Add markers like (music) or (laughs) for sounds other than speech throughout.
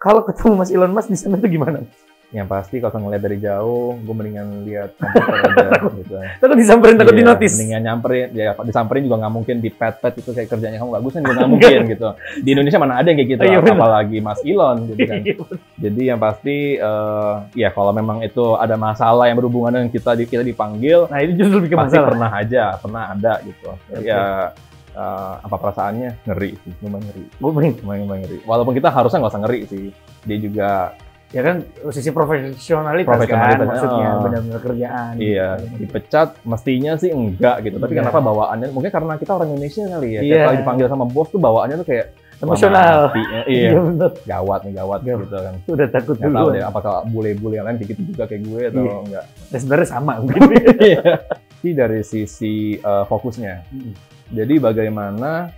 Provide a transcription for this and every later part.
Kalau ketemu Mas Elon Mas di sana itu gimana? Yang pasti kalau ngeliat dari jauh, gue mendingan lihat (laughs) komputer gitu. Kan. Takut disamperin, takut di iya, dinotis. Mendingan nyamperin, ya disamperin juga nggak mungkin di pet pet itu kayak kerjanya kamu nggak gusen, (laughs) nggak mungkin gitu. Di Indonesia mana ada yang kayak gitu, iya, apalagi Mas Elon gitu kan. (laughs) Iya, Jadi yang pasti, eh, ya kalau memang itu ada masalah yang berhubungan dengan kita, kita dipanggil, nah itu justru lebih ke masalah. Pasti pernah aja, pernah ada gitu. Okay. Ya uh, apa perasaannya ngeri sih lumayan ngeri lumayan oh, lumayan, lumayan ngeri walaupun kita harusnya nggak usah ngeri sih dia juga ya kan sisi profesionalitas, profesionalitas kan maksudnya uh, eh. benar-benar kerjaan iya gitu. dipecat mestinya sih enggak gitu tapi yeah. kenapa bawaannya mungkin karena kita orang Indonesia kali ya yeah. dipanggil sama bos tuh bawaannya tuh kayak emosional (laughs) eh, iya, iya gawat nih gawat, Gap. gitu kan udah takut dulu tahu deh apakah bule-bule yang lain dikit gitu juga kayak gue atau iya. enggak nah, sebenarnya sama (laughs) mungkin sih iya. dari sisi uh, fokusnya hmm jadi bagaimana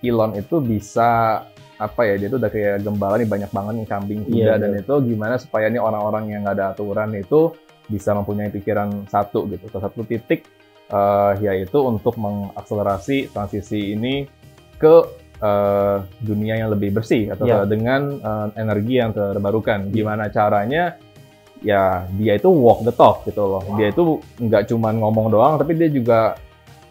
Elon itu bisa apa ya dia tuh udah kayak gembala nih banyak banget nih kambing kuda iya, yeah, dan yeah. itu gimana supaya nih orang-orang yang nggak ada aturan itu bisa mempunyai pikiran satu gitu ke satu titik uh, yaitu untuk mengakselerasi transisi ini ke uh, dunia yang lebih bersih atau yeah. dengan uh, energi yang terbarukan iya. gimana caranya ya dia itu walk the talk gitu loh wow. dia itu nggak cuma ngomong doang tapi dia juga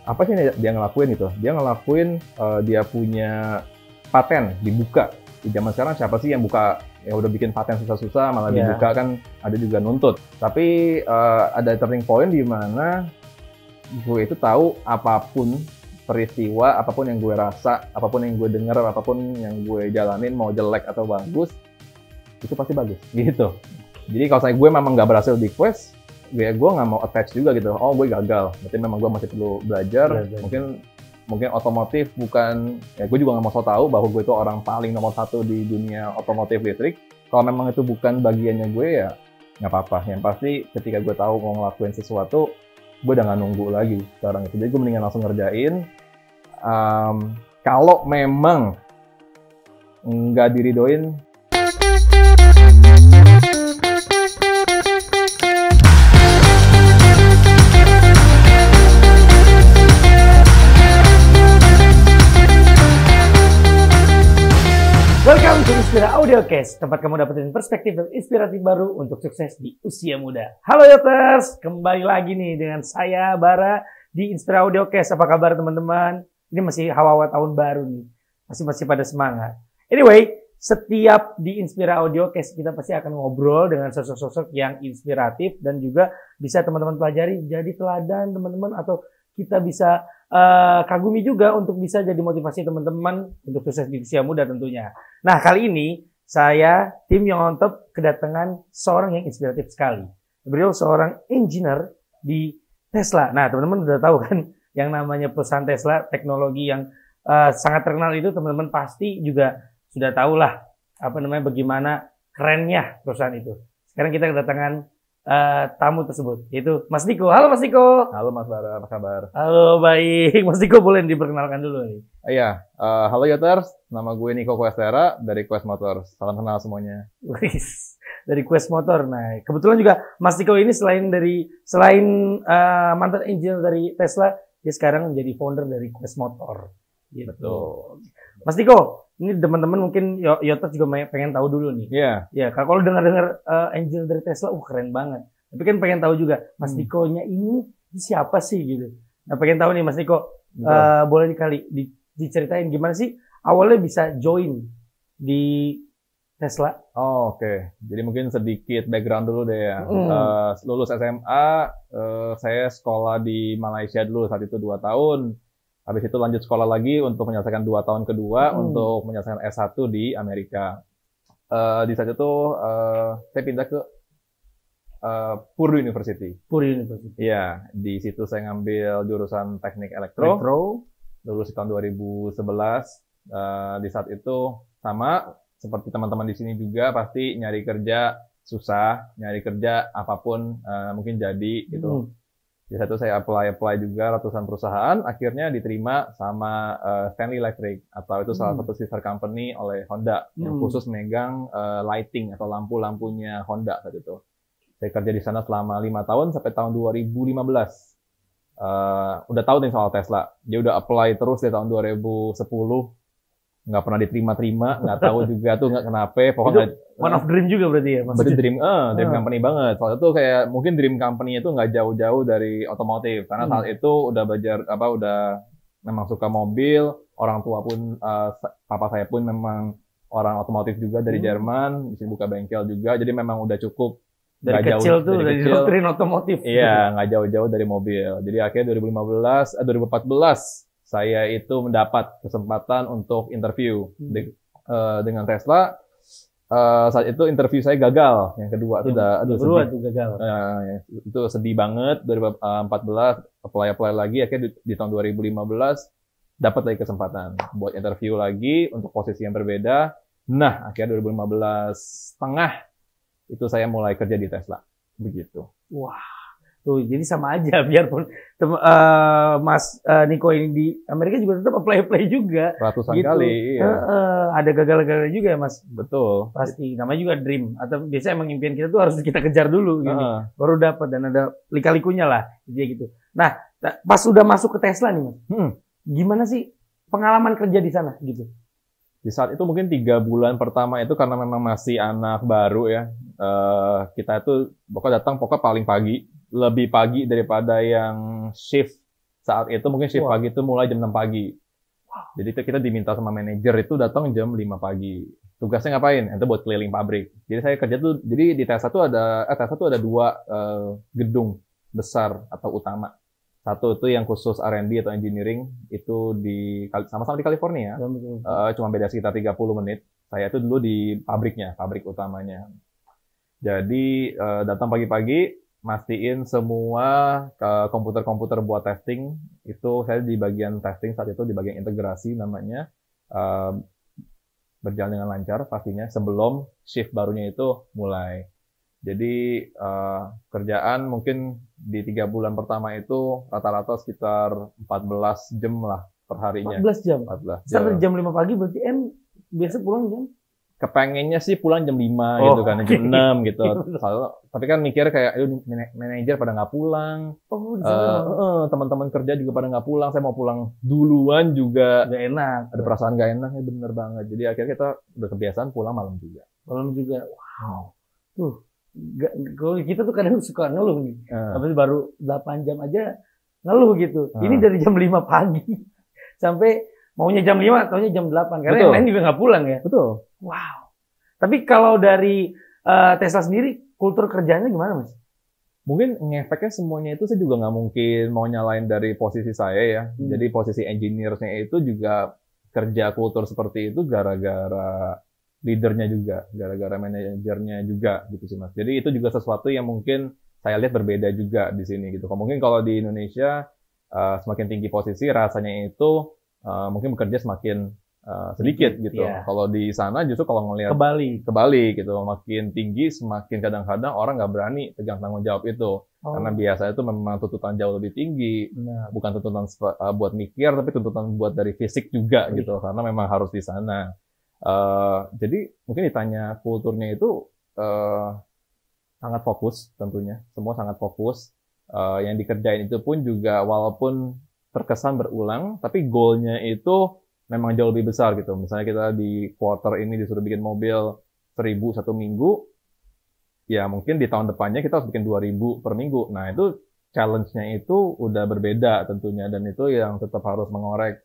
apa sih yang dia ngelakuin gitu dia ngelakuin uh, dia punya paten dibuka di zaman sekarang siapa sih yang buka ya udah bikin paten susah-susah malah yeah. dibuka kan ada juga nuntut tapi uh, ada turning point di mana gue itu tahu apapun peristiwa apapun yang gue rasa apapun yang gue dengar apapun yang gue jalanin mau jelek atau bagus itu pasti bagus (laughs) gitu jadi kalau saya gue memang nggak berhasil di quest ya gue nggak mau attach juga gitu oh gue gagal berarti memang gue masih perlu belajar, ya. mungkin mungkin otomotif bukan ya gue juga nggak mau so tau bahwa gue itu orang paling nomor satu di dunia otomotif listrik kalau memang itu bukan bagiannya gue ya nggak apa-apa yang pasti ketika gue tahu mau ngelakuin sesuatu gue udah nggak nunggu lagi sekarang itu jadi gue mendingan langsung ngerjain um, kalau memang nggak diridoin Inspira Audiocast, tempat kamu dapetin perspektif dan inspiratif baru untuk sukses di usia muda. Halo Yoters, kembali lagi nih dengan saya Bara di Inspira Audiocast. Apa kabar teman-teman? Ini masih hawa-hawa tahun baru nih, masih masih pada semangat. Anyway, setiap di Inspira Audiocast kita pasti akan ngobrol dengan sosok-sosok yang inspiratif dan juga bisa teman-teman pelajari jadi teladan teman-teman atau kita bisa uh, kagumi juga untuk bisa jadi motivasi teman-teman untuk sukses di usia muda tentunya. Nah, kali ini saya tim yang on top kedatangan seorang yang inspiratif sekali. Beliau seorang engineer di Tesla. Nah, teman-teman sudah tahu kan (laughs) yang namanya perusahaan Tesla, teknologi yang uh, sangat terkenal itu teman-teman pasti juga sudah tahu lah apa namanya bagaimana kerennya perusahaan itu. Sekarang kita kedatangan uh, tamu tersebut itu Mas Diko. Halo Mas Diko. Halo Mas Bara, apa kabar? Halo baik. (laughs) Mas Diko boleh diperkenalkan dulu nih. iya, uh, halo Yoters. Nama gue Niko Questera dari Quest Motor. Salam kenal semuanya. Wis. dari Quest Motor. Nah, kebetulan juga Mas Diko ini selain dari selain uh, mantan engineer dari Tesla, dia sekarang menjadi founder dari Quest Motor. Gitu. Betul. Mas Diko, ini teman-teman mungkin Yota juga pengen tahu dulu nih. Iya. Yeah. Ya, kalau dengar-dengar uh, Angel dari Tesla, uh keren banget. Tapi kan pengen tahu juga Mas hmm. Niko-nya ini siapa sih gitu. Nah, pengen tahu nih Mas Niko, uh, boleh dikali di, diceritain gimana sih awalnya bisa join di Tesla? Oh, Oke, okay. jadi mungkin sedikit background dulu deh ya. Mm. Uh, lulus SMA, uh, saya sekolah di Malaysia dulu saat itu dua tahun. Habis itu lanjut sekolah lagi untuk menyelesaikan dua tahun kedua hmm. untuk menyelesaikan S1 di Amerika. Uh, di saat itu uh, saya pindah ke uh, Purdue University. Purdue University. Iya, di situ saya ngambil jurusan teknik elektro. Elektro. Lulus tahun 2011. Uh, di saat itu sama seperti teman-teman di sini juga pasti nyari kerja susah, nyari kerja apapun uh, mungkin jadi gitu. Hmm di satu saya apply apply juga ratusan perusahaan akhirnya diterima sama uh, Stanley Electric atau itu salah hmm. satu sister company oleh Honda hmm. yang khusus megang uh, lighting atau lampu-lampunya Honda saat itu saya kerja di sana selama lima tahun sampai tahun 2015 uh, eh, udah tahu nih soal Tesla dia udah apply terus di tahun 2010 nggak pernah diterima-terima, nggak tahu (laughs) juga tuh nggak kenapa. Pokoknya itu one of dream juga berarti ya maksudnya Berarti dream, eh, dream uh. company banget. Soalnya tuh kayak mungkin dream company itu nggak jauh-jauh dari otomotif karena hmm. saat itu udah belajar apa udah memang suka mobil. Orang tua pun uh, papa saya pun memang orang otomotif juga dari hmm. Jerman, di buka bengkel juga. Jadi memang udah cukup dari gak kecil jauh, tuh dari kecil dari otomotif. Iya, nggak jauh-jauh dari mobil. Jadi akhirnya 2015, eh, 2014 saya itu mendapat kesempatan untuk interview hmm. de, uh, eh, dengan Tesla. Uh, saat itu interview saya gagal. Yang kedua itu udah aduh sedih. Itu gagal. Uh, itu sedih banget 2014 apply-apply lagi akhirnya di, di tahun 2015 dapat lagi kesempatan buat interview lagi untuk posisi yang berbeda. Nah, akhirnya 2015 setengah itu saya mulai kerja di Tesla. Begitu. Wah. Tuh, jadi sama aja (laughs) biarpun tem, uh, Mas uh, Niko ini di Amerika juga tetap apply apply juga. Ratusan gitu. kali. Iya. Uh, uh, ada gagal-gagalnya juga ya Mas. Betul. Pasti. Namanya juga dream atau biasanya emang impian kita tuh harus kita kejar dulu, gini. Uh. baru dapat dan ada lika-likunya lah, jadi gitu. Nah, pas sudah masuk ke Tesla nih Mas, hmm. gimana sih pengalaman kerja di sana gitu? Di saat itu mungkin tiga bulan pertama itu karena memang masih anak baru ya. Uh, kita itu pokok datang pokok paling pagi lebih pagi daripada yang shift saat itu mungkin shift wow. pagi itu mulai jam 6 pagi. Jadi itu kita diminta sama manajer itu datang jam 5 pagi. Tugasnya ngapain? Itu buat keliling pabrik. Jadi saya kerja tuh jadi di Tesla satu ada eh, Tesla tuh ada dua uh, gedung besar atau utama. Satu itu yang khusus R&D atau engineering itu di sama-sama di California. Uh, cuma beda sekitar 30 menit. Saya itu dulu di pabriknya, pabrik utamanya. Jadi uh, datang pagi-pagi mastiin semua ke komputer-komputer buat testing itu saya di bagian testing saat itu di bagian integrasi namanya uh, berjalan dengan lancar pastinya sebelum shift barunya itu mulai jadi uh, kerjaan mungkin di tiga bulan pertama itu rata-rata sekitar 14 jam lah perharinya 14 jam 14 jam. jam 5 pagi berarti M biasa pulang jam kepengennya sih pulang jam 5 oh, gitu kan, okay. jam 6 gitu. Soalnya, (laughs) tapi kan mikir kayak aduh manajer pada nggak pulang. Oh, uh, uh, teman-teman kerja juga pada nggak pulang. Saya mau pulang duluan juga. Gak enak. Ada perasaan nggak enak, ya bener banget. Jadi akhirnya kita udah kebiasaan pulang malam juga. Malam juga. Wow. Tuh, kalau kita tuh kadang suka ngeluh nih. Uh. Eh. Tapi baru 8 jam aja ngeluh gitu. Uh. Ini dari jam 5 pagi (laughs) sampai maunya jam 5, taunya jam 8 karena Betul. yang lain juga nggak pulang ya. Betul. Wow. Tapi kalau dari uh, Tesla sendiri kultur kerjanya gimana, Mas? Mungkin ngefeknya semuanya itu saya juga nggak mungkin mau nyalain dari posisi saya ya. Hmm. Jadi posisi engineer-nya itu juga kerja kultur seperti itu gara-gara leadernya juga, gara-gara manajernya juga gitu sih Mas. Jadi itu juga sesuatu yang mungkin saya lihat berbeda juga di sini gitu. Mungkin kalau di Indonesia uh, semakin tinggi posisi rasanya itu Eh, mungkin bekerja semakin Uh, sedikit gitu. Yeah. Kalau di sana justru kalau ngelihat kebalik, kebalik gitu, makin tinggi semakin kadang-kadang orang nggak berani pegang tanggung jawab itu oh. karena biasanya itu memang tuntutan jauh lebih tinggi, nah. bukan tuntutan uh, buat mikir tapi tuntutan buat dari fisik juga yeah. gitu, karena memang harus di sana. Uh, jadi mungkin ditanya kulturnya itu uh, sangat fokus tentunya, semua sangat fokus. Uh, yang dikerjain itu pun juga walaupun terkesan berulang, tapi goalnya itu memang jauh lebih besar gitu. Misalnya kita di quarter ini disuruh bikin mobil 1000 satu minggu, ya mungkin di tahun depannya kita harus bikin 2000 per minggu. Nah itu challenge-nya itu udah berbeda tentunya dan itu yang tetap harus mengorek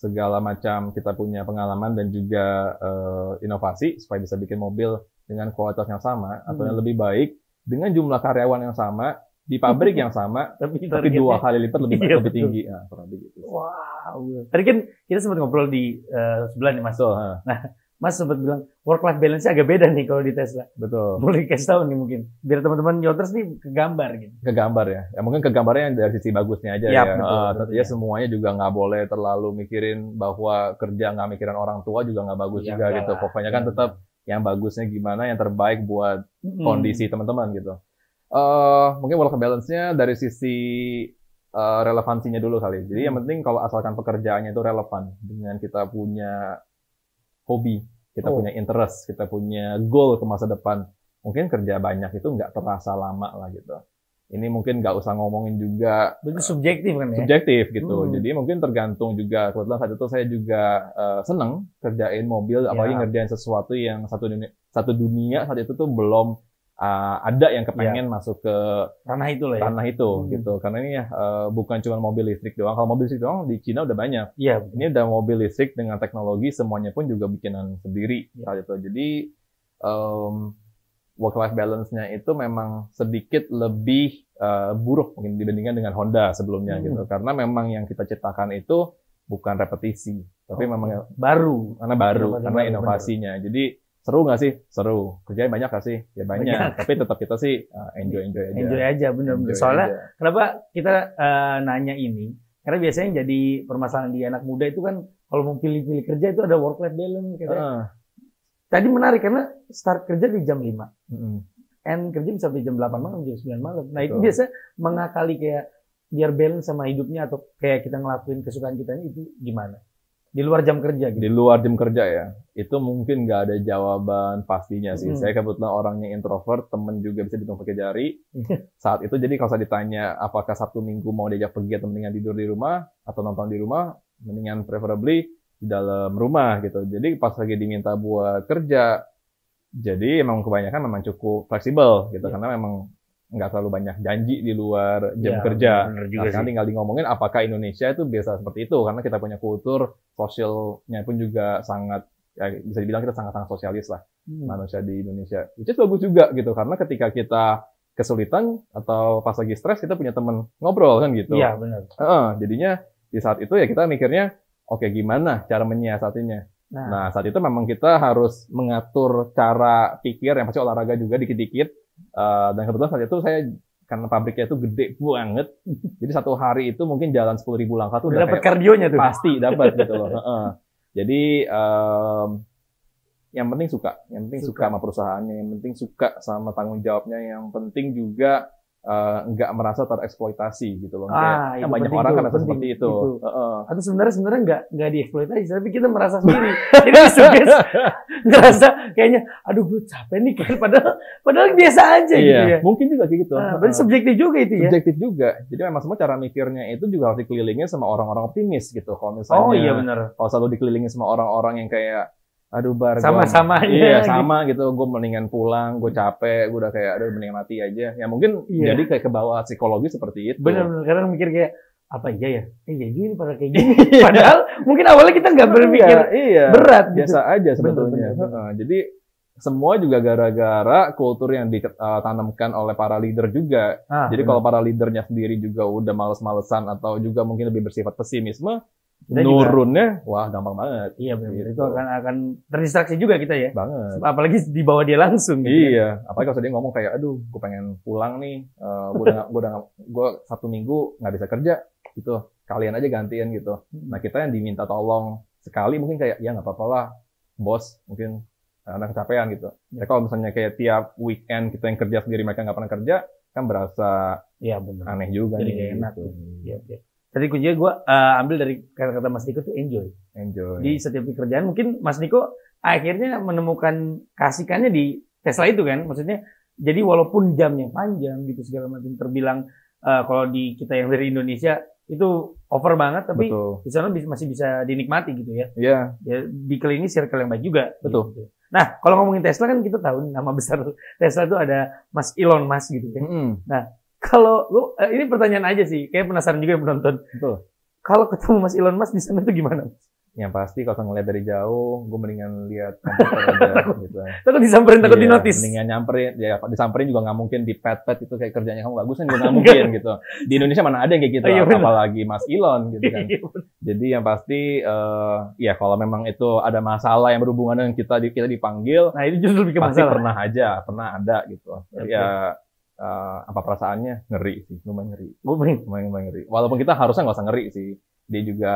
segala macam kita punya pengalaman dan juga uh, inovasi supaya bisa bikin mobil dengan kualitas yang sama atau yang hmm. lebih baik dengan jumlah karyawan yang sama di pabrik yang sama (laughs) tapi, tapi dua kali lipat lebih (laughs) iya, lebih tinggi nah, kurang lebih gitu. Wow. Tadi kan kita sempat ngobrol di uh, sebelah nih Mas. Betul, ah. Nah, Mas sempat bilang work life balance agak beda nih kalau di Tesla. Betul. Boleh kasih tahu nih mungkin biar teman-teman Yoters nih kegambar gitu. Kegambar ya. Ya mungkin kegambarnya yang dari sisi bagusnya aja Yap, ya. Betul, uh, betul, ya iya. semuanya juga nggak boleh terlalu mikirin bahwa kerja nggak mikirin orang tua juga nggak bagus ya, juga gitu. Pokoknya kan iya, tetap yang bagusnya gimana, yang terbaik buat kondisi teman-teman gitu uh, mungkin work balance-nya dari sisi uh, relevansinya dulu kali. Jadi yang hmm. penting kalau asalkan pekerjaannya itu relevan dengan kita punya hobi, kita oh. punya interest, kita punya goal ke masa depan. Mungkin kerja banyak itu nggak terasa lama lah gitu. Ini mungkin nggak usah ngomongin juga. Itu subjektif kan ya? Subjektif gitu. Hmm. Jadi mungkin tergantung juga. Kebetulan saat itu saya juga uh, seneng kerjain mobil, ya. apalagi ngerjain sesuatu yang satu dunia, satu dunia saat itu tuh belum uh, ada yang kepengen yeah. masuk ke tanah itu lah ya. tanah itu hmm. gitu. Karena ini uh, bukan cuma mobil listrik doang. Kalau mobil listrik doang di Cina udah banyak. Iya. Yeah. Ini udah mobil listrik dengan teknologi semuanya pun juga bikinan sendiri yeah. gitu. Jadi um, work life balance-nya itu memang sedikit lebih uh, buruk mungkin dibandingkan dengan Honda sebelumnya hmm. gitu. Karena memang yang kita ciptakan itu bukan repetisi, tapi oh, memang baru karena baru karena inovasinya. Bener. Jadi seru nggak sih? Seru. Kerjanya banyak gak sih? Ya banyak. banyak. (laughs) Tapi tetap kita sih ah, enjoy enjoy aja. Enjoy aja bener benar Soalnya aja. kenapa kita uh, nanya ini? Karena biasanya yang jadi permasalahan di anak muda itu kan kalau mau pilih-pilih kerja itu ada work life balance gitu. Uh. Tadi menarik karena start kerja di jam 5. Mm. End kerja bisa di jam 8 malam, jam 9 malam. Nah, itu biasa mengakali kayak biar balance sama hidupnya atau kayak kita ngelakuin kesukaan kita ini, itu gimana? Di luar jam kerja gitu. Di luar jam kerja ya. Itu mungkin nggak ada jawaban pastinya sih. Hmm. Saya kebetulan orangnya introvert, temen juga bisa ditunggu pakai jari. Hmm. (laughs) Saat itu jadi kalau saya ditanya apakah Sabtu Minggu mau diajak pergi atau mendingan tidur di rumah atau nonton di rumah, mendingan preferably di dalam rumah gitu. Jadi pas lagi diminta buat kerja, jadi emang kebanyakan memang cukup fleksibel gitu yeah. karena memang nggak terlalu banyak janji di luar jam ya, kerja. Juga nah, sekarang tinggal di ngomongin apakah Indonesia itu biasa seperti itu karena kita punya kultur sosialnya pun juga sangat ya bisa dibilang kita sangat-sangat sosialis lah hmm. manusia di Indonesia. Itu bagus juga gitu karena ketika kita kesulitan atau pas lagi stres kita punya teman ngobrol kan gitu. Iya benar. uh, jadinya di saat itu ya kita mikirnya oke okay, gimana cara menyiasatinya. Nah. nah saat itu memang kita harus mengatur cara pikir yang pasti olahraga juga dikit-dikit Eh, dan kebetulan saat itu saya karena pabriknya itu gede banget, jadi satu hari itu mungkin jalan sepuluh ribu langkah tuh udah dapat kardionya tuh pasti dapat gitu loh. (laughs) jadi um, yang penting suka, yang penting suka. suka sama perusahaannya, yang penting suka sama tanggung jawabnya, yang penting juga uh, nggak merasa tereksploitasi gitu loh. Ah, kayak, itu banyak orang kan penting, seperti itu. itu. Uh, uh. Atau sebenarnya sebenarnya nggak nggak dieksploitasi, tapi kita merasa (laughs) sendiri. Jadi sukses (laughs) ngerasa kayaknya, aduh gue capek nih, kan padahal padahal biasa aja gitu iya, gitu ya. Mungkin juga kayak gitu. Ah, uh, subjektif juga itu ya. Subjektif juga. Jadi memang semua cara mikirnya itu juga harus dikelilingi sama orang-orang optimis gitu. Kalau misalnya, oh iya Kalau selalu dikelilingi sama orang-orang yang kayak aduh bar sama-sama iya sama gitu gue mendingan pulang gue capek gue udah kayak aduh mendingan mati aja ya mungkin yeah. jadi kayak ke psikologi seperti itu benar-benar karena mikir kayak apa iya ya eh ya gini pada kayak gini (laughs) iya. padahal mungkin awalnya kita nggak iya, berpikir iya, iya. berat gitu. biasa aja sebetulnya bener, bener. Uh, jadi semua juga gara-gara kultur yang ditanamkan eh, oleh para leader juga. Ah, jadi bener. kalau para leadernya sendiri juga udah males-malesan atau juga mungkin lebih bersifat pesimisme, kita nurunnya juga, wah gampang banget iya benar gitu. itu akan akan terdistraksi juga kita ya banget apalagi di bawah dia langsung gitu kan. iya kan? apalagi kalau dia ngomong kayak aduh gue pengen pulang nih uh, eh, gue udah gue udah gue satu minggu nggak bisa kerja gitu kalian aja gantian gitu hmm. nah kita yang diminta tolong sekali mungkin kayak ya nggak apa-apa lah bos mungkin anak kecapean gitu ya. kalau misalnya kayak tiap weekend kita yang kerja sendiri mereka nggak pernah kerja kan berasa ya, bener. aneh juga jadi nih, enak gitu. ya, ya. Tadi kuncinya gue uh, ambil dari kata-kata Mas Niko tuh enjoy. Enjoy. Di setiap pekerjaan mungkin Mas Niko akhirnya menemukan kasihkannya di Tesla itu kan, maksudnya jadi walaupun jamnya panjang gitu segala macam terbilang uh, kalau di kita yang dari Indonesia itu over banget tapi di sana masih bisa dinikmati gitu ya. Iya. Yeah. Ya, ini circle yang baik juga. Gitu. Betul. Gitu. Nah, kalau ngomongin Tesla kan kita tahu nama besar (laughs) Tesla itu ada Mas Elon Mas gitu kan. Mm. Nah, kalau gua, eh, ini pertanyaan aja sih, kayak penasaran juga yang penonton. Betul. Kalau ketemu Mas Elon Mas di sana tuh gimana? Yang pasti kalau ngeliat dari jauh, gue mendingan lihat komputer aja (laughs) gitu. Takut disamperin, takut iya, dinotis. Mendingan nyamperin, ya disamperin juga nggak mungkin di pet-pet itu kayak kerjanya kamu bagus kan juga nggak (laughs) mungkin gitu. Di Indonesia mana ada yang kayak gitu, iya, apalagi Mas Elon gitu kan. Iya, Jadi yang pasti, uh, ya kalau memang itu ada masalah yang berhubungan dengan kita, kita dipanggil, nah itu justru lebih ke pasti masalah. pernah aja, pernah ada gitu. Okay. Ya uh, apa perasaannya ngeri sih lumayan oh, ngeri lumayan, lumayan ngeri walaupun kita harusnya nggak usah ngeri sih dia juga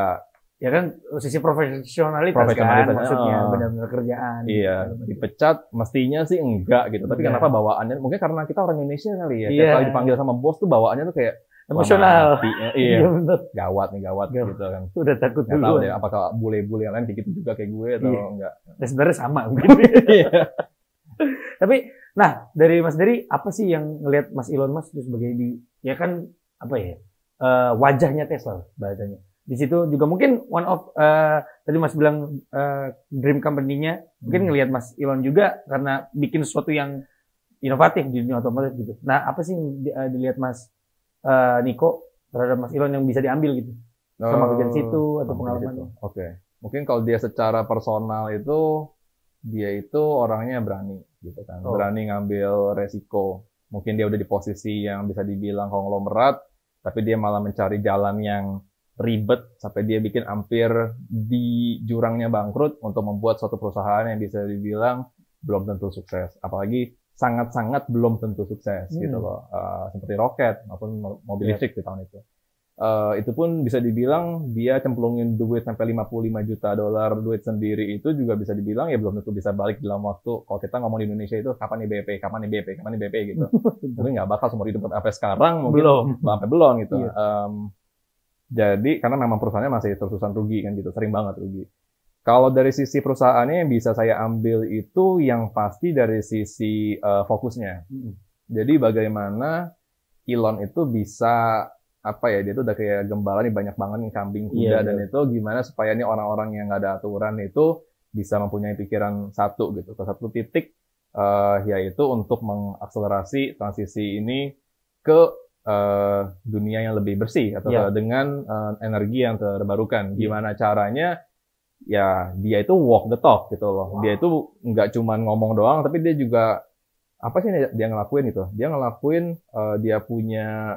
ya kan sisi profesionalitas, kan, profesionalitas kan maksudnya uh, benar-benar kerjaan iya gitu. dipecat mestinya sih enggak gitu tapi yeah. kenapa bawaannya mungkin karena kita orang Indonesia kali ya yeah. Iya. kalau dipanggil sama bos tuh bawaannya tuh kayak emosional eh, iya, iya gawat nih gawat, gawat gitu kan udah takut dulu tahu deh ya, apakah bule-bule yang lain dikit juga kayak gue atau iya. enggak ya sebenarnya sama mungkin (laughs) iya. tapi Nah, dari Mas Dery, apa sih yang ngelihat Mas Elon mas itu sebagai di, ya kan, apa ya, uh, wajahnya Tesla bahasanya. Di situ juga mungkin one of, uh, tadi Mas bilang uh, dream company-nya, hmm. mungkin ngelihat Mas Elon juga karena bikin sesuatu yang inovatif di dunia otomotif gitu. Nah, apa sih yang di, uh, dilihat Mas uh, Niko terhadap Mas Elon yang bisa diambil gitu? Sama oh, kerjaan situ atau pengalaman? Gitu. Oke. Okay. Mungkin kalau dia secara personal itu dia itu orangnya berani gitu kan. Oh. Berani ngambil resiko. Mungkin dia udah di posisi yang bisa dibilang konglomerat, tapi dia malah mencari jalan yang ribet sampai dia bikin hampir di jurangnya bangkrut untuk membuat suatu perusahaan yang bisa dibilang belum tentu sukses. Apalagi sangat-sangat belum tentu sukses gitu hmm. gitu loh. Uh, seperti roket maupun mobil yeah. listrik di tahun itu. Uh, itu pun bisa dibilang dia cemplungin duit sampai 55 juta dolar duit sendiri itu juga bisa dibilang ya belum tentu bisa balik dalam waktu kalau kita ngomong di Indonesia itu kapan nih BP, kapan nih BP, kapan nih BP gitu. (laughs) mungkin nggak bakal seumur hidup sampai sekarang mungkin belum sampai belum gitu. iya. Um, jadi karena memang perusahaannya masih terus-terusan rugi kan gitu, sering banget rugi. Kalau dari sisi perusahaannya yang bisa saya ambil itu yang pasti dari sisi uh, fokusnya. Hmm. Jadi bagaimana Elon itu bisa apa ya dia tuh udah kayak gembala nih banyak banget nih kambing kuda yeah, iya. dan yeah. itu gimana supaya nih orang-orang yang nggak ada aturan itu bisa mempunyai pikiran satu gitu ke satu titik uh, yaitu untuk mengakselerasi transisi ini ke uh, dunia yang lebih bersih atau yeah. dengan uh, energi yang terbarukan iya. gimana caranya ya dia itu walk the talk gitu loh wow. dia itu nggak cuman ngomong doang tapi dia juga apa sih dia ngelakuin itu dia ngelakuin uh, dia punya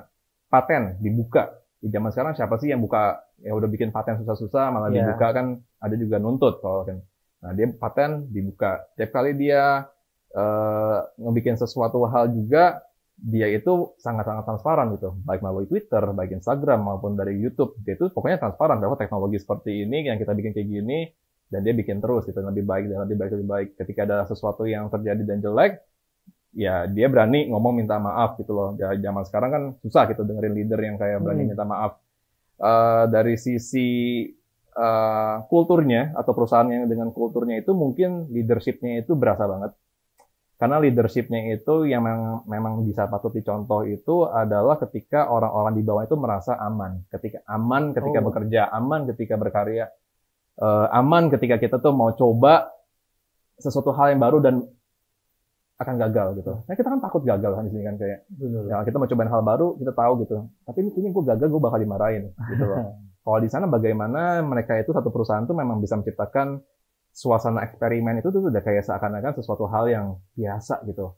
paten dibuka. Di zaman sekarang siapa sih yang buka ya udah bikin paten susah-susah malah yeah. dibuka kan ada juga nuntut kalau kan. Nah, dia paten dibuka. Tiap kali dia uh, ngebikin sesuatu hal juga dia itu sangat-sangat transparan gitu, baik melalui Twitter, baik Instagram maupun dari YouTube. Dia itu pokoknya transparan bahwa teknologi seperti ini yang kita bikin kayak gini dan dia bikin terus gitu lebih baik dan lebih baik lebih baik. Ketika ada sesuatu yang terjadi dan jelek, ya dia berani ngomong minta maaf gitu loh. Ya, zaman sekarang kan susah gitu dengerin leader yang kayak berani hmm. minta maaf. Uh, dari sisi uh, kulturnya atau perusahaan yang dengan kulturnya itu mungkin leadershipnya itu berasa banget. Karena leadershipnya itu yang memang, memang bisa patut dicontoh itu adalah ketika orang-orang di bawah itu merasa aman, ketika aman ketika oh. bekerja, aman ketika berkarya, uh, aman ketika kita tuh mau coba sesuatu hal yang baru dan akan gagal gitu. Hmm. Nah kita kan takut gagal kan di sini kan kayak, ya kita mau cobain hal baru kita tahu gitu. Tapi ini kayaknya gue gagal gue bakal dimarahin gitu loh. (laughs) Kalau di sana bagaimana mereka itu satu perusahaan tuh memang bisa menciptakan suasana eksperimen itu tuh sudah kayak seakan-akan sesuatu hal yang biasa gitu.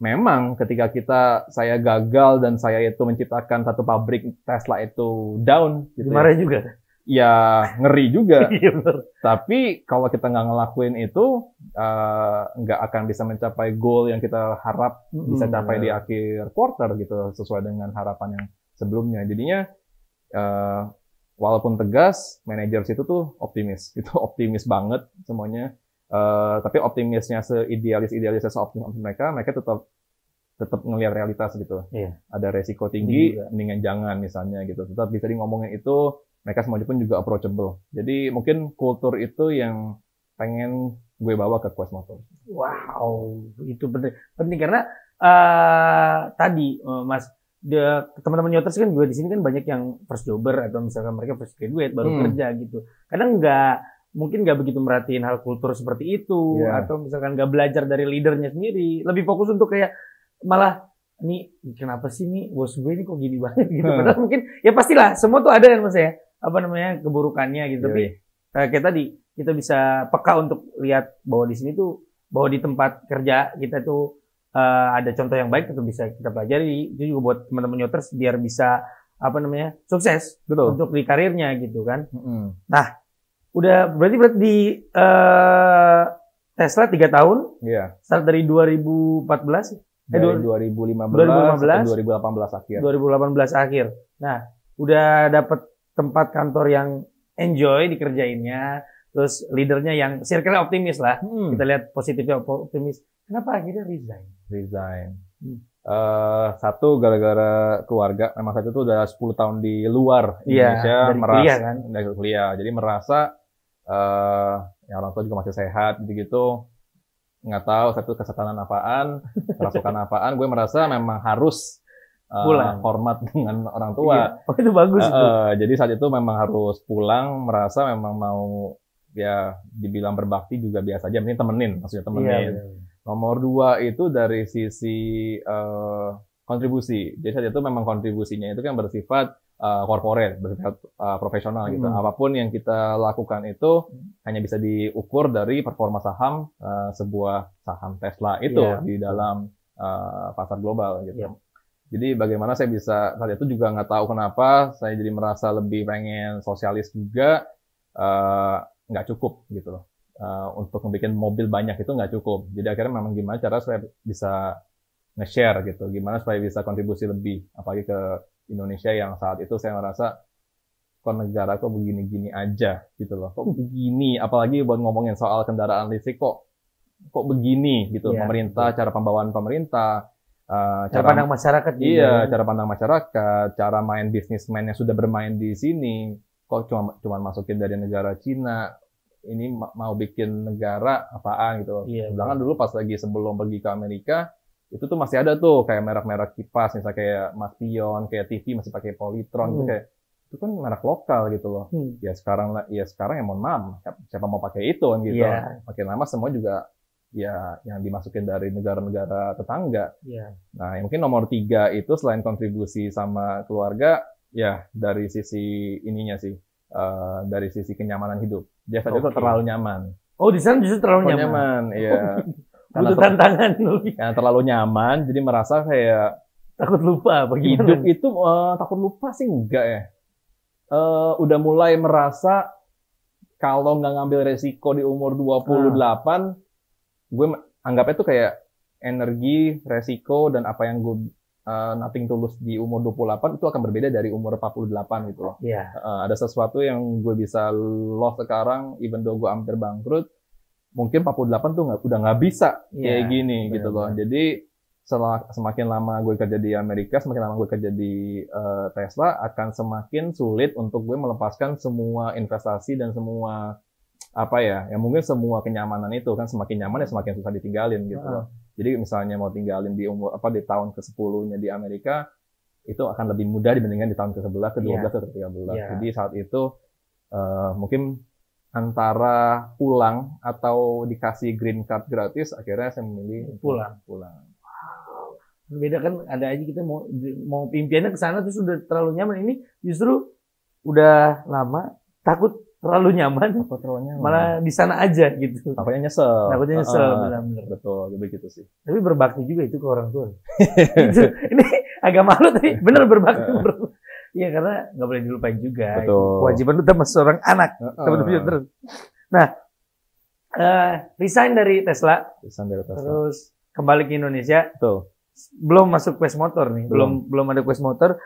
Memang ketika kita saya gagal dan saya itu menciptakan satu pabrik Tesla itu down, gitu ya. dimarahin ya. juga ya ngeri juga. (laughs) Iya, tapi kalau kita nggak ngelakuin itu, uh, nggak akan bisa mencapai goal yang kita harap bisa hmm, capai di akhir quarter gitu, sesuai dengan harapan yang sebelumnya. Jadinya uh, walaupun tegas, manajer situ tuh optimis, (laughs) itu optimis banget semuanya. Uh, tapi optimisnya seidealis idealisnya seoptimis mereka, mereka tetap tetap ngelihat realitas gitu. Iya. Ada resiko tinggi, mendingan jangan misalnya gitu. Tetap bisa di ngomongin itu mereka semuanya pun juga approachable. Jadi mungkin kultur itu yang pengen gue bawa ke Quest Motor. Wow, itu penting, penting karena uh, tadi uh, Mas teman-teman nyoters kan gue di sini kan banyak yang first jobber atau misalkan mereka first graduate baru hmm. kerja gitu. Kadang nggak mungkin nggak begitu merhatiin hal kultur seperti itu yeah. atau misalkan nggak belajar dari leadernya sendiri lebih fokus untuk kayak malah ini kenapa sih nih bos gue ini kok gini banget gitu hmm. padahal mungkin ya pastilah semua tuh ada kan mas ya apa namanya keburukannya gitu. yeah. Tapi uh, kayak tadi kita bisa peka untuk lihat bahwa di sini tuh bahwa di tempat kerja kita tuh uh, ada contoh yang baik atau bisa kita pelajari itu juga buat teman-teman nyoters biar bisa apa namanya sukses Betul. untuk di karirnya gitu kan. Mm -hmm. Nah udah berarti berarti di uh, Tesla tiga tahun. Yeah. Start dari 2014. Dari 2015, 2015 2018 akhir. 2018 akhir. Nah, udah dapat tempat kantor yang enjoy dikerjainnya, terus leadernya yang circle optimis lah. Hmm. Kita lihat positifnya optimis. Kenapa akhirnya resign? Resign. Hmm. Uh, satu gara-gara keluarga memang saya itu udah 10 tahun di luar iya, Indonesia ya, dari merasa kuliah, kan? dari kuliah jadi merasa uh, ya orang tua juga masih sehat gitu gitu nggak tahu satu kesetanan apaan kerasukan (laughs) apaan gue merasa memang harus Eh, pulang. Uh, hormat (laughs) dengan orang tua. Iya. Oh, itu bagus uh, itu. Uh, jadi saat itu memang harus pulang, merasa memang mau ya dibilang berbakti juga biasa aja, mending temenin, maksudnya iya, temenin. Iya, iya. Nomor dua itu dari sisi uh, kontribusi. Jadi saat itu memang kontribusinya itu kan bersifat uh, bersifat uh, profesional gitu. Hmm. Apapun yang kita lakukan itu hmm. hanya bisa diukur dari performa saham uh, sebuah saham Tesla itu yeah. di dalam uh, pasar global gitu. Yeah jadi bagaimana saya bisa saat itu juga nggak tahu kenapa saya jadi merasa lebih pengen sosialis juga uh, cukup gitu loh. Uh, untuk membuat mobil banyak itu nggak cukup. Jadi akhirnya memang gimana cara saya bisa nge-share gitu, gimana supaya bisa kontribusi lebih, apalagi ke Indonesia yang saat itu saya merasa kok negara kok begini-gini aja gitu loh, kok begini, apalagi buat ngomongin soal kendaraan listrik kok kok begini gitu, yeah, pemerintah, yeah. cara pembawaan pemerintah, Uh, cara, cara pandang masyarakat juga. Gitu iya, ya. cara pandang masyarakat, cara main bisnismen yang sudah bermain di sini, kok cuma cuma masukin dari negara Cina, ini mau bikin negara apaan gitu. Iya, Sedangkan iya. dulu pas lagi sebelum pergi ke Amerika, itu tuh masih ada tuh kayak merek-merek kipas misalnya kayak Mastion, kayak TV masih pakai Polytron hmm. gitu kayak itu kan merek lokal gitu loh. Hmm. Ya sekarang ya sekarang ya mohon maaf siapa mau pakai itu kan gitu. Yeah. Makin lama semua juga ya yang dimasukin dari negara-negara tetangga. Yeah. Nah, yang mungkin nomor tiga itu selain kontribusi sama keluarga, ya dari sisi ininya sih, uh, dari sisi kenyamanan hidup. Dia okay. itu terlalu nyaman. Oh, di sana justru terlalu, terlalu nyaman. nyaman. Oh, iya. (laughs) ya. Butuh tantangan lebih. terlalu nyaman, jadi merasa kayak takut lupa. Bagaimana? Hidup itu uh, takut lupa sih enggak ya. Uh, udah mulai merasa kalau nggak ngambil resiko di umur 28, ah. hmm gue anggapnya tuh kayak energi, resiko dan apa yang gue uh, nothing tulus di umur 28 itu akan berbeda dari umur 48 gitu loh. Yeah. Iya. Uh, ada sesuatu yang gue bisa loh sekarang even though gue hampir bangkrut, mungkin 48 tuh nggak udah nggak bisa yeah. kayak gini bener, gitu loh. Jadi setelah, semakin lama gue kerja di Amerika, semakin lama gue kerja di uh, Tesla akan semakin sulit untuk gue melepaskan semua investasi dan semua apa ya yang mungkin semua kenyamanan itu kan semakin nyaman ya semakin susah ditinggalin gitu loh. Jadi misalnya mau tinggalin di umur apa di tahun ke 10-nya di Amerika itu akan lebih mudah dibandingkan di tahun ke-11, ke-12, yeah. ke-13. Yeah. Jadi saat itu uh, mungkin antara pulang atau dikasih green card gratis akhirnya saya memilih pulang. Pulang. Wow. Beda kan ada aja kita mau mau impiannya ke sana terus sudah terlalu nyaman ini justru udah lama takut terlalu nyaman oh, terlalu nyaman malah di sana aja gitu takutnya nyesel takutnya ah, nyesel uh, benar benar betul begitu sih tapi berbakti juga itu ke orang tua gitu. (laughs) ini agak malu tapi bener berbakti eh. Iya karena nggak boleh dilupain juga betul. kewajiban lu sama seorang anak uh, terus nah uh, resign dari Tesla resign dari Tesla terus kembali ke Indonesia betul belum masuk quest motor nih belum belum, belum ada quest motor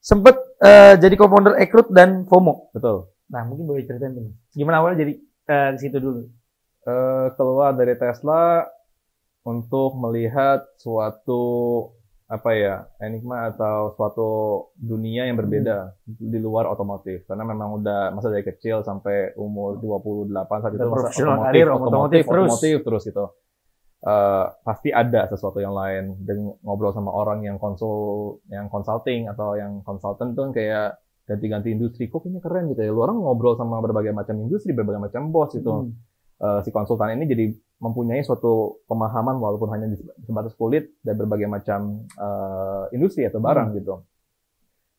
sempet uh, jadi co-founder Ekrut dan FOMO betul Nah, mungkin boleh ceritain dulu. Gimana awalnya jadi uh, eh, di situ dulu? Uh, keluar dari Tesla untuk melihat suatu apa ya enigma atau suatu dunia yang berbeda hmm. di luar otomotif karena memang udah masa dari kecil sampai umur 28 saat itu masa otomotif, karir, otomotif, otomotif, terus. otomotif terus gitu uh, pasti ada sesuatu yang lain dan ngobrol sama orang yang konsul yang consulting atau yang konsultan tuh kayak ganti-ganti industri kok ini keren gitu ya lu orang ngobrol sama berbagai macam industri berbagai macam bos gitu hmm. uh, si konsultan ini jadi mempunyai suatu pemahaman walaupun hanya di sebatas kulit dan berbagai macam uh, industri atau barang hmm. gitu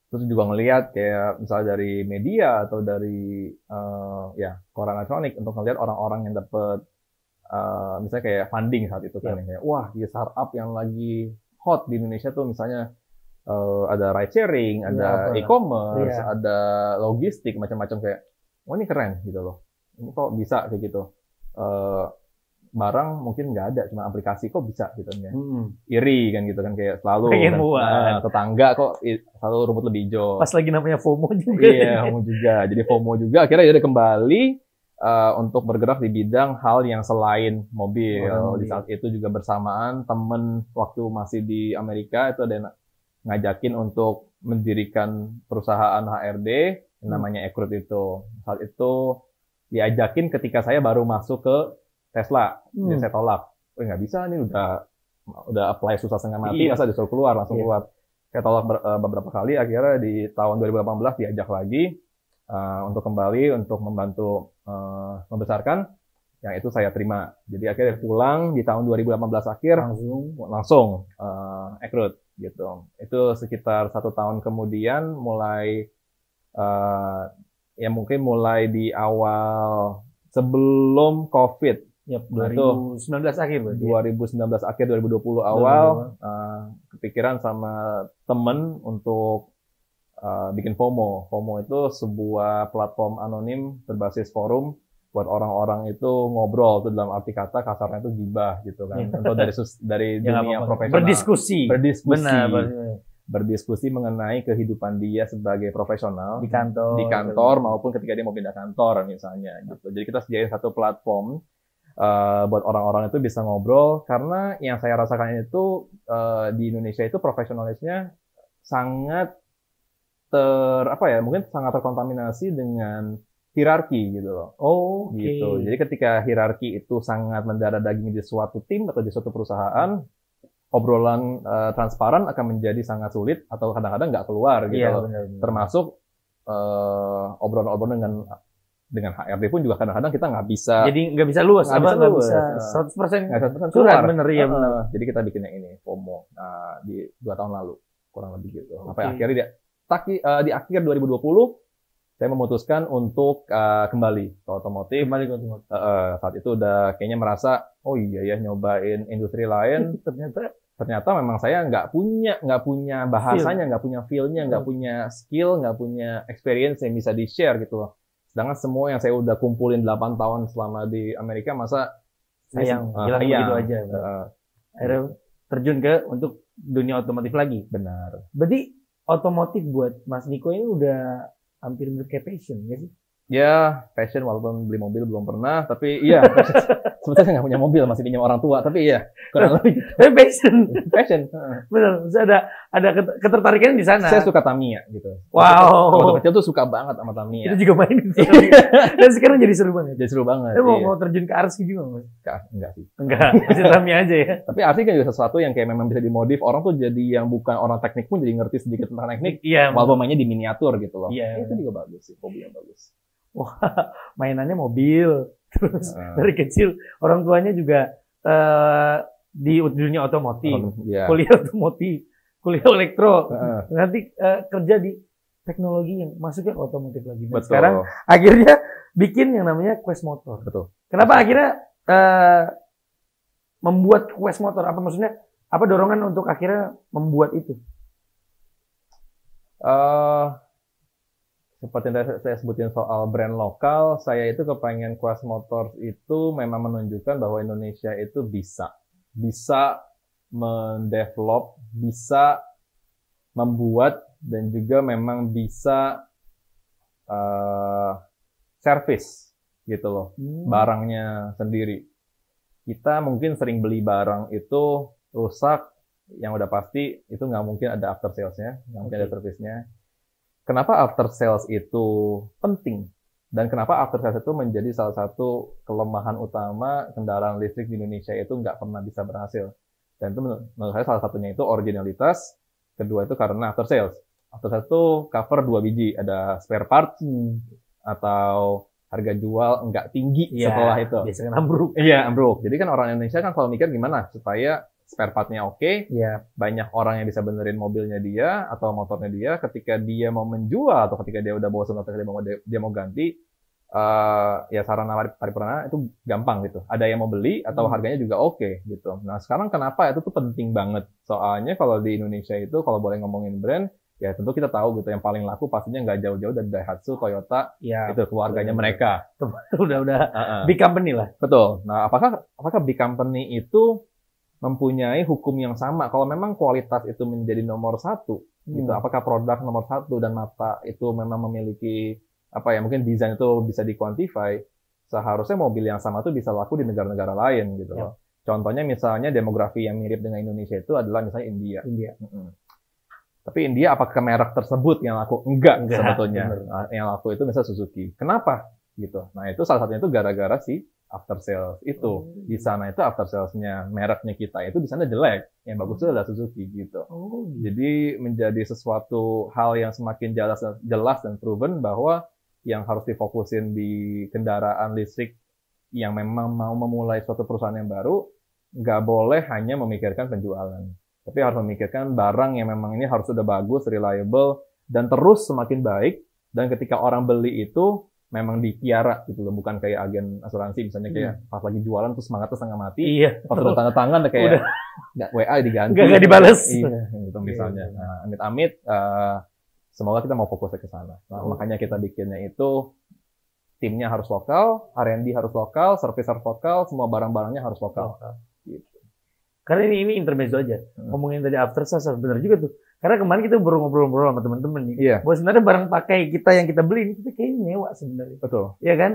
terus juga ngelihat kayak misalnya dari media atau dari uh, ya koran elektronik untuk ngelihat orang-orang yang dapat uh, misalnya kayak funding saat itu kan yeah. kayak ya. wah di startup yang lagi hot di Indonesia tuh misalnya uh, ada ride sharing, ya, ada iya, e-commerce, ya. ada logistik macam-macam kayak wah oh, ini keren gitu loh. Ini kok bisa kayak gitu. Uh, barang mungkin nggak ada cuma aplikasi kok bisa gitu kan ya. hmm. iri kan gitu kan kayak selalu kan, nah, tetangga kok selalu rumput lebih hijau pas lagi namanya FOMO juga iya FOMO juga jadi FOMO juga akhirnya jadi kembali uh, untuk bergerak di bidang hal yang selain mobil oh, di saat itu juga bersamaan temen waktu masih di Amerika itu ada yang ngajakin untuk mendirikan perusahaan HRD yang hmm. namanya Ekrut itu. Saat itu diajakin ketika saya baru masuk ke Tesla, hmm. jadi saya tolak. Oh nggak bisa nih udah udah apply susah setengah mati, iya. asal disuruh keluar langsung iya. keluar. Saya tolak eh, beberapa kali, akhirnya di tahun 2018 diajak lagi uh, untuk kembali untuk membantu uh, membesarkan. Yang itu saya terima. Jadi akhirnya pulang di tahun 2018 akhir langsung langsung uh, ekrut gitu. Itu sekitar satu tahun kemudian mulai uh, ya mungkin mulai di awal sebelum COVID. Yep, 2019 itu, akhir berarti. 2019 ya? akhir 2020 awal 2020. Uh, eh, kepikiran sama temen untuk uh, bikin FOMO. FOMO itu sebuah platform anonim berbasis forum buat orang-orang itu ngobrol tuh dalam arti kata kasarnya itu gibah gitu kan hmm. atau dari dari (laughs) ya, dunia ya, profesional berdiskusi berdiskusi benar, benar berdiskusi mengenai kehidupan dia sebagai profesional di kantor di kantor maupun ketika dia mau pindah kantor misalnya gitu jadi kita sediain satu platform uh, buat orang-orang itu bisa ngobrol karena yang saya rasakan itu uh, di Indonesia itu profesionalisnya sangat ter apa ya mungkin sangat terkontaminasi dengan hierarki gitu loh. Oh, okay. gitu. Jadi ketika hierarki itu sangat mendarah daging di suatu tim atau di suatu perusahaan, obrolan uh, transparan akan menjadi sangat sulit atau kadang-kadang nggak keluar gitu. Yeah, loh. Bener -bener. Termasuk uh, obrolan-obrolan dengan dengan HRD pun juga kadang-kadang kita nggak bisa. Jadi nggak bisa luas, nggak bisa, gak luas. bisa 100 persen surat bener ya. Jadi kita bikin yang ini FOMO uh, di dua tahun lalu kurang lebih gitu. Okay. akhirnya dia taki, uh, eh, di akhir 2020 saya memutuskan untuk uh, kembali ke otomotif. Kembali ke otomotif. Uh, uh, saat itu udah kayaknya merasa, oh iya ya nyobain industri lain. (laughs) ternyata ternyata memang saya nggak punya nggak punya bahasanya, nggak punya feelnya, nggak hmm. punya skill, nggak punya experience yang bisa di share gitu loh. Sedangkan semua yang saya udah kumpulin 8 tahun selama di Amerika masa sayang saya, ah, hilang uh, begitu aja. Uh, Akhirnya terjun ke untuk dunia otomotif lagi. Benar. Berarti otomotif buat Mas Niko ini udah hampir mirip kayak passion ya sih? Ya, passion walaupun beli mobil belum pernah, tapi iya. (laughs) Sebetulnya saya nggak punya mobil, masih pinjam orang tua, tapi iya kurang lebih. Tapi passion, (laughs) passion. Benar. Saya ada ada ketertarikan di sana. Saya suka Tamiya gitu. Wow. Waktu kecil tuh suka banget sama Tamiya. Itu juga main. Iya. Dan sekarang jadi seru banget. Jadi seru banget. Saya mau, iya. mau terjun ke RC juga mas? Enggak sih. Enggak. Masih Tamiya aja ya. (laughs) Tapi RC kan juga sesuatu yang kayak memang bisa dimodif. Orang tuh jadi yang bukan orang teknik pun jadi ngerti sedikit tentang teknik. Iya. Walaupun mainnya di miniatur gitu loh. Iya. Itu juga bagus sih. Hobi yang bagus. Wah, (laughs) mainannya mobil, Terus uh. dari kecil orang tuanya juga uh, di dunia otomotif, um, yeah. kuliah otomotif, kuliah elektro, uh. nanti uh, kerja di teknologi yang masuknya otomotif lagi. Dan Betul. Sekarang akhirnya bikin yang namanya Quest Motor. Betul. Kenapa Betul. akhirnya uh, membuat Quest Motor? Apa maksudnya? Apa dorongan untuk akhirnya membuat itu? Uh, seperti yang saya sebutin soal brand lokal, saya itu kepengen Quest Motors itu memang menunjukkan bahwa Indonesia itu bisa, bisa mendevelop, bisa membuat dan juga memang bisa uh, eh, service gitu loh hmm. barangnya sendiri. Kita mungkin sering beli barang itu rusak, yang udah pasti itu nggak mungkin ada after salesnya, nggak okay. mungkin ada nya Kenapa after sales itu penting? Dan kenapa after sales itu menjadi salah satu kelemahan utama kendaraan listrik di Indonesia itu nggak pernah bisa berhasil? Dan itu menurut saya salah satunya itu originalitas, kedua itu karena after sales. After sales itu cover dua biji, ada spare part atau harga jual nggak tinggi ya, setelah itu. Biasanya ambruk. Iya, ambruk. Jadi kan orang Indonesia kan kalau mikir gimana supaya spare partnya oke, okay, iya. yeah. banyak orang yang bisa benerin mobilnya dia atau motornya dia. Ketika dia mau menjual atau ketika dia udah bawa atau dia mau dia mau ganti, uh, ya sarana paripurna itu gampang gitu. Ada yang mau beli atau hmm. harganya juga oke okay, gitu. Nah sekarang kenapa itu tuh penting banget? Soalnya kalau di Indonesia itu kalau boleh ngomongin brand, ya tentu kita tahu gitu yang paling laku pastinya nggak jauh-jauh dari Daihatsu, Toyota, ya, itu keluarganya betul. mereka. Udah udah uh -uh. big company lah. Betul. Nah, apakah apakah big company itu mempunyai hukum yang sama. Kalau memang kualitas itu menjadi nomor satu, hmm. gitu. Apakah produk nomor satu dan mata itu memang memiliki apa ya? Mungkin desain itu bisa dikuantifikasi. Seharusnya mobil yang sama itu bisa laku di negara-negara lain, gitu ya. loh. Ya. Contohnya misalnya demografi yang mirip dengan Indonesia itu adalah misalnya India. India. Mm -hmm. Tapi India apakah merek tersebut yang laku? Enggak, Enggak sebetulnya. Bener. Nah, yang laku itu misalnya Suzuki. Kenapa? Gitu. Nah itu salah satunya itu gara-gara si after sales itu. Oh. Di sana itu after salesnya mereknya kita itu di sana jelek. Yang hmm. bagus itu adalah Suzuki gitu. Oh. Gitu. Jadi menjadi sesuatu hal yang semakin jelas jelas dan proven bahwa yang harus difokusin di kendaraan listrik yang memang mau memulai suatu perusahaan yang baru nggak boleh hanya memikirkan penjualan. Tapi harus memikirkan barang yang memang ini harus sudah bagus, reliable, dan terus semakin baik. Dan ketika orang beli itu, memang di tiara gitu loh, bukan kayak agen asuransi misalnya kayak hmm. pas lagi jualan terus semangatnya setengah mati, iya, pas udah tanda tangan kayak nggak WA diganti, nggak gitu. dibales, iya, gitu misalnya. Iya, iya. Nah, amit-amit, uh, semoga kita mau fokus ke sana. Nah, oh. makanya kita bikinnya itu timnya harus lokal, R&D harus lokal, service harus lokal, semua barang-barangnya harus lokal. lokal. Karena ini ini intermezzo aja. Hmm. Ngomongin tadi after sales benar juga tuh. Karena kemarin kita baru ngobrol-ngobrol sama teman-teman nih. Iya. Bahwa sebenarnya barang pakai kita yang kita beli ini kita kayak nyewa sebenarnya. Betul. Iya kan?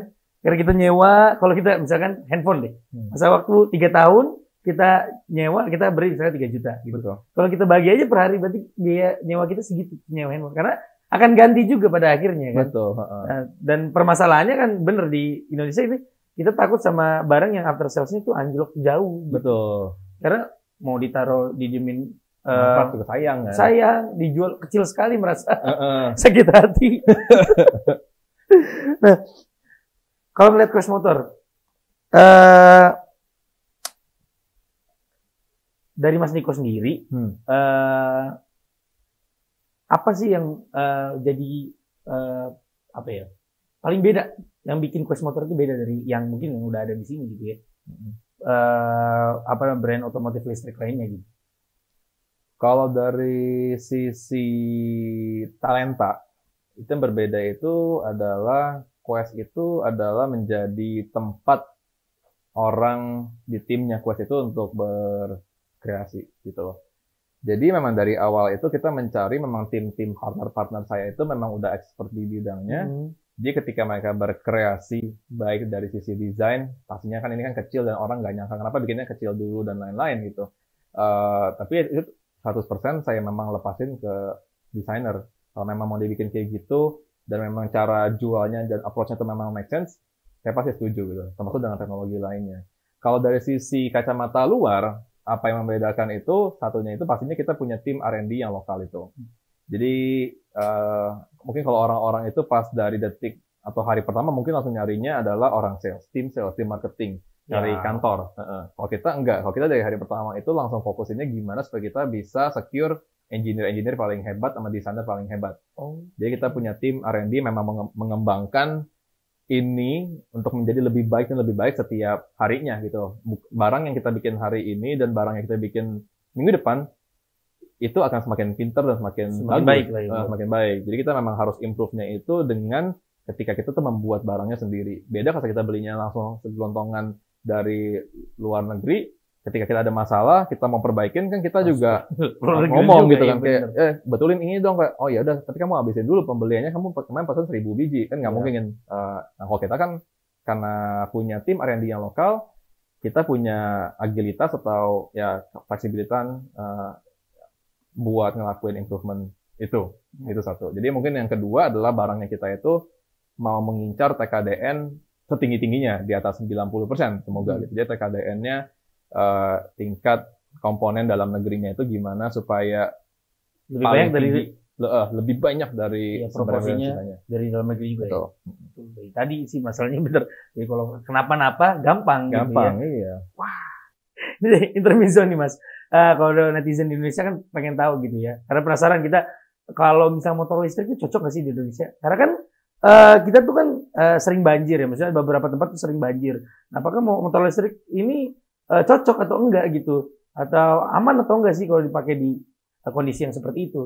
Karena kita nyewa, kalau kita misalkan handphone deh. Hmm. Masa waktu tiga tahun kita nyewa, kita beri misalnya 3 juta gitu. Betul. Kalau kita bagi aja per hari berarti biaya nyewa kita segitu nyewa handphone. Karena akan ganti juga pada akhirnya kan. Betul. Nah, dan permasalahannya kan bener di Indonesia ini kita takut sama barang yang after salesnya itu anjlok jauh. Gitu. Betul. Karena mau ditaruh jemin Uh, eh, juga sayang kan? Sayang, dijual kecil sekali merasa uh -uh. (laughs) sakit hati. (laughs) nah, kalau melihat crash motor, uh, dari Mas Niko sendiri, hmm. uh, apa sih yang uh, jadi uh, apa ya paling beda yang bikin quest motor itu beda dari yang mungkin yang udah ada di sini gitu ya? Hmm uh, apa brand otomotif listrik lainnya gitu. Kalau dari sisi talenta itu yang berbeda itu adalah Quest itu adalah menjadi tempat orang di timnya Quest itu untuk berkreasi gitu loh. Jadi memang dari awal itu kita mencari memang tim-tim partner-partner saya itu memang udah expert di bidangnya. Hmm jadi ketika mereka berkreasi baik dari sisi desain, pastinya kan ini kan kecil dan orang nggak nyangka kenapa bikinnya kecil dulu dan lain-lain gitu. Uh, tapi itu 100% saya memang lepasin ke desainer. Kalau memang mau dibikin kayak gitu dan memang cara jualnya dan approachnya itu memang make sense, saya pasti setuju gitu. Termasuk dengan teknologi lainnya. Kalau dari sisi kacamata luar, apa yang membedakan itu satunya itu pastinya kita punya tim R&D yang lokal itu. Jadi uh, mungkin kalau orang-orang itu pas dari detik atau hari pertama mungkin langsung nyarinya adalah orang sales, tim sales, tim marketing, dari ya. kantor. Uh -uh. Kalau kita enggak, kalau kita dari hari pertama itu langsung fokusinnya gimana supaya kita bisa secure engineer-engineer paling hebat sama desainer paling hebat. Oh. Jadi kita punya tim R&D memang mengembangkan ini untuk menjadi lebih baik dan lebih baik setiap harinya gitu. Barang yang kita bikin hari ini dan barang yang kita bikin minggu depan itu akan semakin pinter dan semakin, semakin bagus, baik, baik, uh, ah, semakin baik. Jadi kita memang harus improve-nya itu dengan ketika kita tuh membuat barangnya sendiri. Beda kalau kita belinya langsung segelontongan dari luar negeri, ketika kita ada masalah kita mau perbaikin kan kita juga (laughs) ah, ngomong gitu ya, kan kayak eh betulin ini dong kayak oh ya udah tapi kamu habisin dulu pembeliannya kamu kemarin pesan seribu biji kan nggak iya. mungkin uh, nah kalau kita kan karena punya tim R&D yang lokal kita punya agilitas atau ya fleksibilitas buat ngelakuin improvement itu hmm. itu satu jadi mungkin yang kedua adalah barangnya kita itu mau mengincar TKDN setinggi tingginya di atas 90% semoga hmm. gitu jadi TKDN-nya uh, eh, tingkat komponen dalam negerinya itu gimana supaya lebih banyak dari tinggi, le, uh, lebih banyak dari ya, proporsinya dari dalam negeri juga ya? Betul. ya. Tadi sih masalahnya (laughs) bener. Jadi ya kalau kenapa-napa gampang. Gampang gitu ya. iya. Wah (laughs) ini intermission nih mas uh, kalau netizen di Indonesia kan pengen tahu gitu ya. Karena penasaran kita kalau misalnya motor listrik itu cocok gak sih di Indonesia? Karena kan uh, kita tuh kan uh, sering banjir ya, maksudnya beberapa tempat tuh sering banjir. Nah, apakah motor listrik ini uh, cocok atau enggak gitu? Atau aman atau enggak sih kalau dipakai di uh, kondisi yang seperti itu?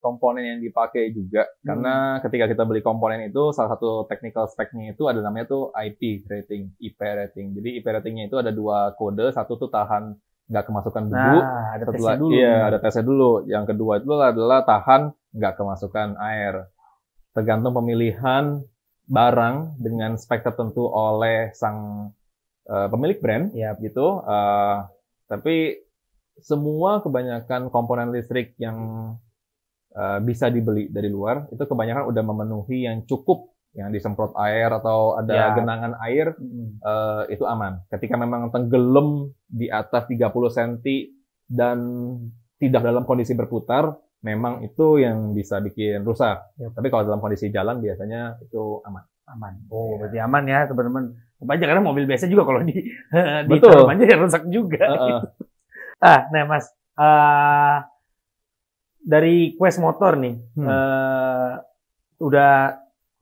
komponen yang dipakai juga hmm. karena ketika kita beli komponen itu salah satu technical speknya itu ada namanya tuh IP rating, IP rating. Jadi IP ratingnya itu ada dua kode, satu tuh tahan nggak kemasukan debu. Nah, ada Setelah, tesnya dulu. Iya, ada tesnya dulu. Yang kedua itu adalah tahan nggak kemasukan air. Tergantung pemilihan barang dengan spek tertentu oleh sang uh, pemilik brand, yep. gitu. Uh, tapi semua kebanyakan komponen listrik yang uh, bisa dibeli dari luar itu kebanyakan udah memenuhi yang cukup yang disemprot air atau ada ya. genangan air hmm. uh, itu aman. Ketika memang tenggelam di atas 30 cm dan tidak dalam kondisi berputar, memang itu yang bisa bikin rusak. Ya. Tapi kalau dalam kondisi jalan biasanya itu aman. Aman. Oh, ya. berarti aman ya, teman-teman. Banyak karena mobil biasa juga kalau di (laughs) di aja ya rusak juga. Uh -uh. (laughs) Ah, nah Mas, uh, dari Quest motor nih, hmm. uh, udah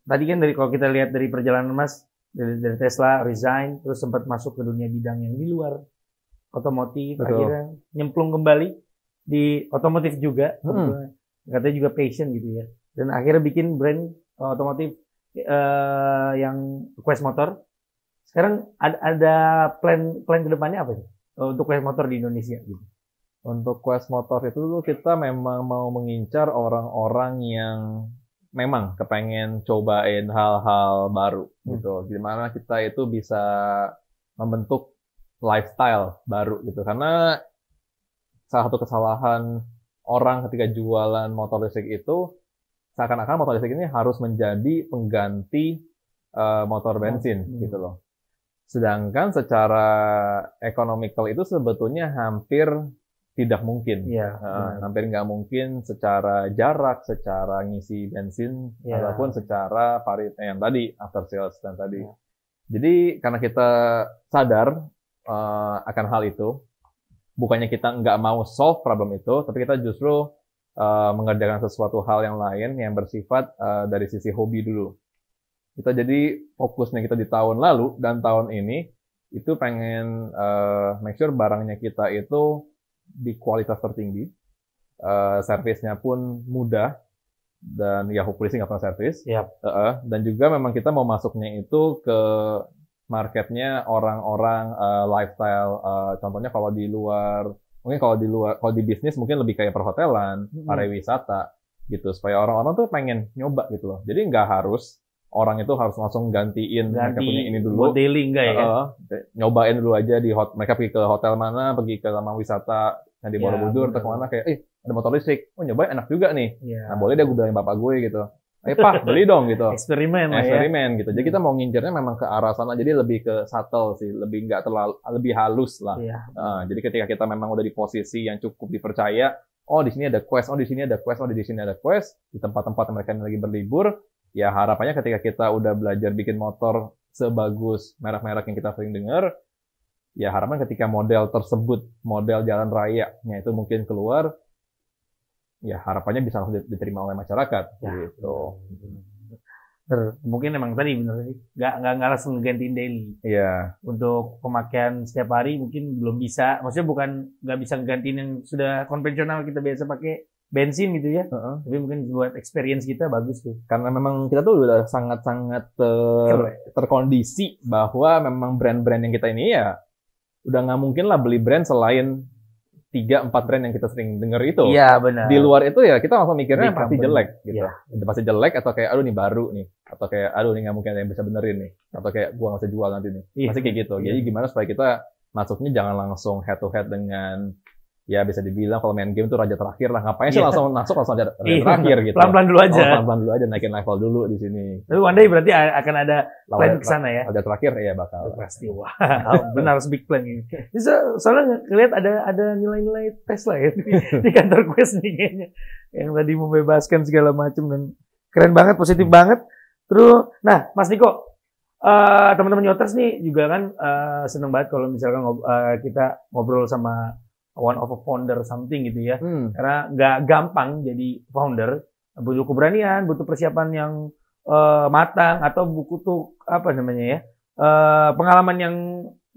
tadi kan dari kalau kita lihat dari perjalanan Mas dari, dari Tesla resign terus sempat masuk ke dunia bidang yang di luar otomotif Betul. akhirnya nyemplung kembali di otomotif juga hmm. katanya juga passion gitu ya dan akhirnya bikin brand eh, otomotif uh, yang Quest motor sekarang ada, ada plan plan kedepannya apa sih eh, untuk Quest motor di Indonesia gitu untuk Quest motor itu kita memang mau mengincar orang-orang yang memang kepengen cobain hal-hal baru hmm. gitu. Gimana kita itu bisa membentuk lifestyle baru gitu. Karena salah satu kesalahan orang ketika jualan motor listrik itu seakan-akan motor listrik ini harus menjadi pengganti uh, motor bensin hmm. gitu loh. Sedangkan secara ekonomikal itu sebetulnya hampir tidak mungkin. Ya, uh, hampir nggak mungkin secara jarak, secara ngisi bensin, ya. ataupun secara parit eh, yang tadi after sales dan tadi. Ya. Jadi karena kita sadar uh, akan hal itu, bukannya kita nggak mau solve problem itu, tapi kita justru uh, mengerjakan sesuatu hal yang lain yang bersifat uh, dari sisi hobi dulu. Kita jadi fokusnya kita di tahun lalu dan tahun ini itu pengen uh, make sure barangnya kita itu di kualitas tertinggi. Uh, servisnya pun mudah dan ya hopefully sih nggak pernah servis. Yep. Uh, uh, dan juga memang kita mau masuknya itu ke marketnya orang-orang uh, lifestyle. Uh, contohnya kalau di luar mungkin kalau di luar kalau di bisnis mungkin lebih kayak perhotelan, mm -hmm. pariwisata gitu supaya orang-orang tuh pengen nyoba gitu loh. Jadi nggak harus orang itu harus langsung gantiin Ganti, mereka punya ini dulu. Buat daily enggak ya? Uh, nyobain dulu aja di hot, mereka pergi ke hotel mana, pergi ke taman wisata yang di iya, Borobudur, ya, atau kemana kayak, eh ada motor listrik, oh nyobain enak juga nih. Ya. Nah boleh deh gue bilangin bapak gue gitu. Eh pak (laughs) beli dong gitu. Eksperimen lah ya. Eksperimen gitu. Jadi hmm. kita mau ngincernya memang ke arah sana, jadi lebih ke subtle sih, lebih nggak terlalu, lebih halus lah. Ya. Uh, jadi ketika kita memang udah di posisi yang cukup dipercaya, oh di sini ada quest, oh di sini ada quest, oh di sini ada quest, di tempat-tempat mereka yang lagi berlibur, ya harapannya ketika kita udah belajar bikin motor sebagus merek-merek yang kita sering dengar, ya harapan ketika model tersebut, model jalan raya ya itu mungkin keluar, ya harapannya bisa langsung diterima oleh masyarakat. Ya. Gitu. Ter, Mungkin emang tadi bener sih, nggak nggak nggak langsung gantiin daily. Iya. Untuk pemakaian setiap hari mungkin belum bisa. Maksudnya bukan nggak bisa gantiin yang sudah konvensional kita biasa pakai, bensin gitu ya. Uh-huh. Tapi mungkin buat experience kita bagus tuh. Karena memang kita tuh udah sangat-sangat ter, terkondisi bahwa memang brand-brand yang kita ini ya udah nggak mungkin lah beli brand selain tiga empat brand yang kita sering dengar itu. Iya benar. Di luar itu ya kita langsung mikirnya pasti jelek gitu. Ya. Pasti jelek atau kayak aduh nih baru nih atau kayak aduh nih nggak mungkin ada yang bisa benerin nih atau kayak gua nggak bisa jual nanti nih. Iya. Pasti kayak gitu. Iya. Jadi gimana supaya kita masuknya jangan langsung head to head dengan ya bisa dibilang kalau main game itu raja terakhir lah ngapain sih yeah. langsung masuk langsung raja, iya, terakhir gitu pelan-pelan dulu aja oh, pelan-pelan dulu aja naikin level dulu di sini tapi one day berarti akan ada Lawa, plan ke sana ya raja terakhir ya bakal oh, pasti wah (laughs) benar harus big plan ini so, soalnya ngelihat ada ada nilai-nilai tes lah ya di, (laughs) di kantor gue sendirinya yang tadi membebaskan segala macam dan keren banget positif hmm. banget terus nah Mas Niko Uh, teman-teman nyoters nih juga kan uh, seneng banget kalau misalkan ngob uh, kita ngobrol sama one of a founder something gitu ya. Hmm. Karena nggak gampang jadi founder, butuh keberanian, butuh persiapan yang uh, matang atau buku tuh apa namanya ya? Uh, pengalaman yang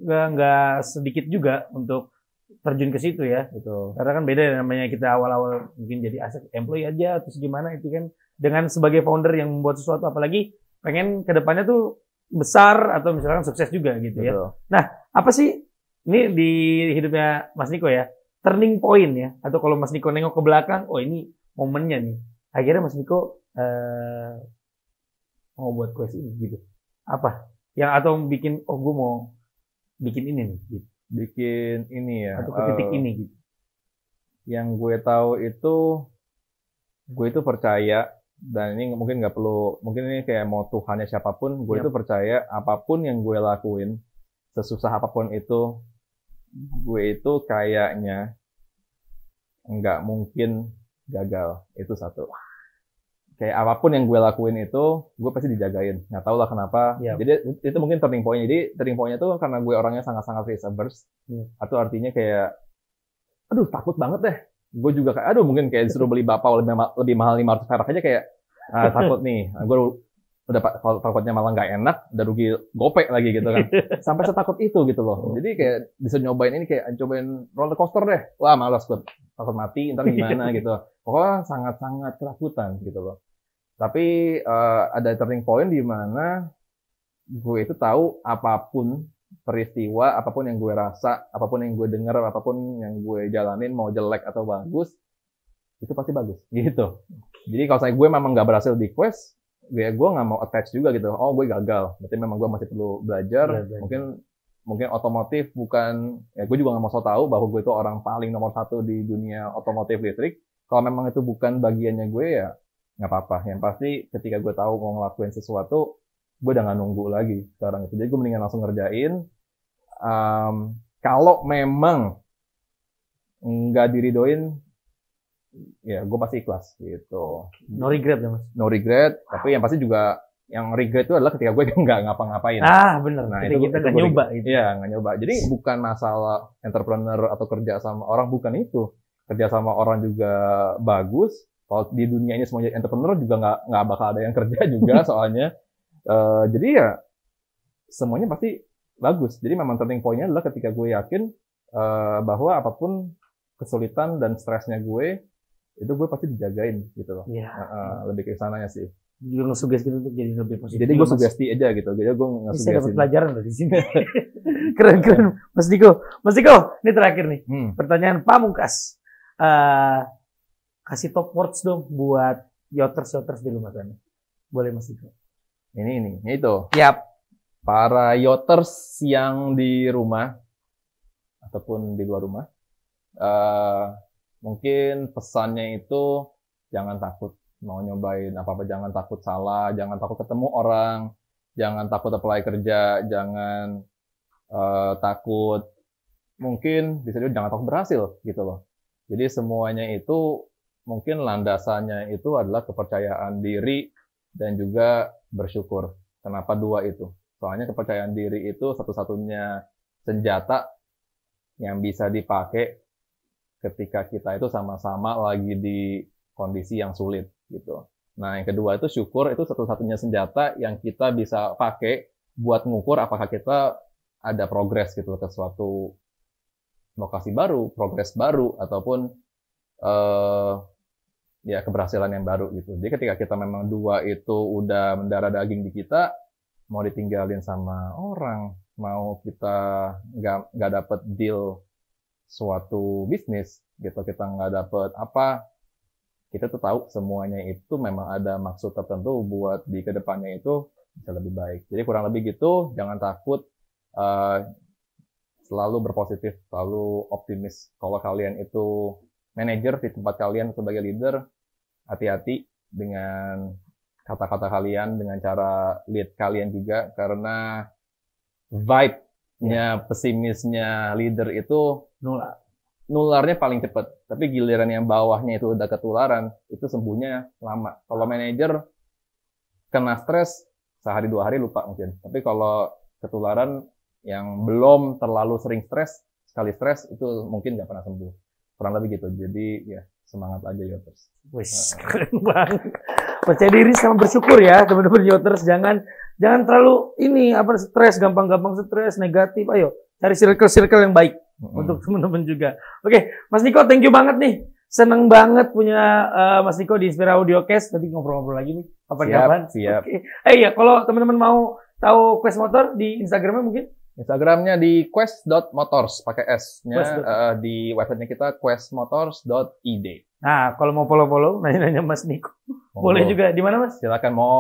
nggak sedikit juga untuk terjun ke situ ya gitu. Karena kan beda namanya kita awal-awal mungkin jadi aset employee aja atau gimana itu kan dengan sebagai founder yang membuat sesuatu apalagi pengen kedepannya tuh besar atau misalkan sukses juga gitu ya. Betul. ya. Nah apa sih ini di hidupnya Mas Niko ya turning point ya atau kalau Mas Niko nengok ke belakang oh ini momennya nih akhirnya Mas Niko eh, mau buat quest ini gitu apa yang atau bikin oh gue mau bikin ini nih gitu. bikin ini ya atau ke titik uh, ini gitu yang gue tahu itu gue itu percaya dan ini mungkin nggak perlu mungkin ini kayak mau Tuhannya siapapun gue yep. itu percaya apapun yang gue lakuin sesusah apapun itu gue itu kayaknya nggak mungkin gagal itu satu kayak apapun yang gue lakuin itu gue pasti dijagain nggak tau lah kenapa yep. Iya. jadi itu mungkin turning point jadi turning pointnya tuh karena gue orangnya sangat-sangat risk averse yep. Iya. atau artinya kayak aduh takut banget deh gue juga kayak aduh mungkin kayak disuruh beli bapak lebih, mahal lebih mahal lima perak aja kayak ah, takut nih gue udah takutnya malah nggak enak, udah rugi gopek lagi gitu kan. (laughs) Sampai setakut itu gitu loh. Oh. Jadi kayak bisa nyobain ini kayak cobain roller coaster deh. Wah malas banget takut mati, ntar gimana (laughs) gitu. Pokoknya sangat-sangat ketakutan gitu loh. Tapi uh, ada turning point di mana gue itu tahu apapun peristiwa, apapun yang gue rasa, apapun yang gue dengar, apapun yang gue jalanin, mau jelek atau bagus, itu pasti bagus (laughs) gitu. Jadi kalau saya gue memang nggak berhasil di quest, gue ya gue nggak mau attach juga gitu oh gue gagal berarti memang gue masih perlu belajar, ya. mungkin mungkin otomotif bukan ya gue juga nggak mau so tau bahwa gue itu orang paling nomor satu di dunia otomotif listrik kalau memang itu bukan bagiannya gue ya nggak apa-apa yang pasti ketika gue tahu mau ngelakuin sesuatu gue udah nggak nunggu lagi sekarang itu jadi gue mendingan langsung ngerjain um, kalau memang nggak diridoin ya gue pasti ikhlas gitu. No regret ya mas? No regret, wow. tapi yang pasti juga yang regret itu adalah ketika gue (laughs) nggak ngapa-ngapain. Ah bener, Nah ketika itu kita nggak nyoba. Gitu. Iya nggak nyoba. Jadi bukan masalah entrepreneur atau kerja sama orang bukan itu. Kerja sama orang juga bagus. Kalau di dunia ini semuanya entrepreneur juga nggak nggak bakal ada yang kerja juga (laughs) soalnya. uh, jadi ya semuanya pasti bagus. Jadi memang turning pointnya adalah ketika gue yakin uh, bahwa apapun kesulitan dan stresnya gue itu gue pasti dijagain gitu loh. Yeah. Iya. Uh, uh, lebih ke sananya sih. gue nge gitu untuk jadi lebih positif. Jadi gue sugesti aja gitu. Jadi gue nge-sugesti. Saya dapat pelajaran dari sini. (laughs) keren keren. Mas Diko, Mas Diko, ini terakhir nih. Hmm. Pertanyaan pamungkas. Uh, kasih top words dong buat yoters yoters di rumah sana. Boleh Mas Diko. Ini ini, itu. Yap. Para yoters yang di rumah ataupun di luar rumah. Uh, mungkin pesannya itu jangan takut mau nyobain apa-apa, jangan takut salah, jangan takut ketemu orang, jangan takut apply kerja, jangan uh, takut mungkin bisa juga jangan takut berhasil gitu loh. Jadi semuanya itu mungkin landasannya itu adalah kepercayaan diri dan juga bersyukur. Kenapa dua itu? Soalnya kepercayaan diri itu satu-satunya senjata yang bisa dipakai ketika kita itu sama-sama lagi di kondisi yang sulit gitu. Nah, yang kedua itu syukur itu satu-satunya senjata yang kita bisa pakai buat ngukur apakah kita ada progres gitu ke suatu lokasi baru, progres baru ataupun uh, ya keberhasilan yang baru gitu. Jadi ketika kita memang dua itu udah mendarah daging di kita, mau ditinggalin sama orang, mau kita nggak nggak dapet deal suatu bisnis gitu kita nggak dapet apa kita tuh tahu semuanya itu memang ada maksud tertentu buat di kedepannya itu bisa lebih baik. Jadi kurang lebih gitu, jangan takut, uh, selalu berpositif, selalu optimis. Kalau kalian itu manajer di tempat kalian sebagai leader, hati-hati dengan kata-kata kalian, dengan cara lead kalian juga, karena vibe nya ya, pesimisnya leader itu nular. Nularnya paling cepat, tapi giliran yang bawahnya itu udah ketularan, itu sembuhnya lama. Kalau manajer kena stres sehari dua hari lupa mungkin. Tapi kalau ketularan yang belum terlalu sering stres, sekali stres itu mungkin nggak pernah sembuh. Kurang lebih gitu. Jadi ya semangat aja Yoters. Wih, keren banget. Percaya diri sama bersyukur ya teman-teman Yoters. Jangan Jangan terlalu ini apa stres, gampang-gampang stres, negatif. Ayo cari circle-circle yang baik mm-hmm. untuk (laughs) teman-teman juga. Oke, Mas Niko, thank you banget nih. Seneng banget punya uh, Mas Niko di Inspira Audiocast. Nanti ngobrol-ngobrol lagi nih. Kapan-kapan. Siap, siap. Oke. Eh iya, kalau teman-teman mau tahu Quest Motor di Instagramnya mungkin? Instagramnya di quest.motors pakai S-nya quest. uh, di websitenya kita questmotors.id. Nah, kalau mau follow-follow nanya-nanya Mas Niko. Oh. Boleh juga. Di mana Mas? Silakan mau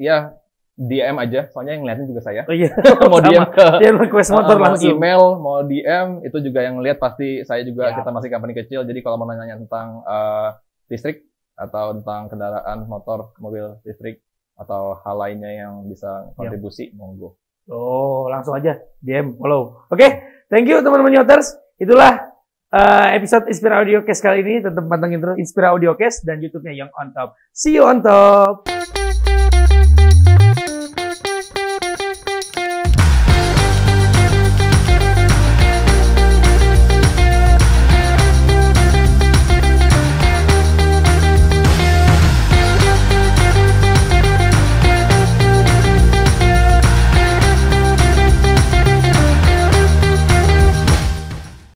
ya DM aja, soalnya yang ngeliatin juga saya. Oh iya. (laughs) mau DM ke DM request ah, motor uh, mau email, mau DM, itu juga yang lihat pasti saya juga ya. kita masih company kecil, jadi kalau mau nanya tentang uh, listrik atau tentang kendaraan motor, mobil listrik atau hal lainnya yang bisa iya. kontribusi, ya. monggo. Oh, langsung aja DM follow. Oke, okay, thank you teman-teman Yoters. Itulah uh, episode Inspira Audio case kali ini. Tetap pantengin terus Inspira Audio case dan YouTube-nya yang on top. See you on top.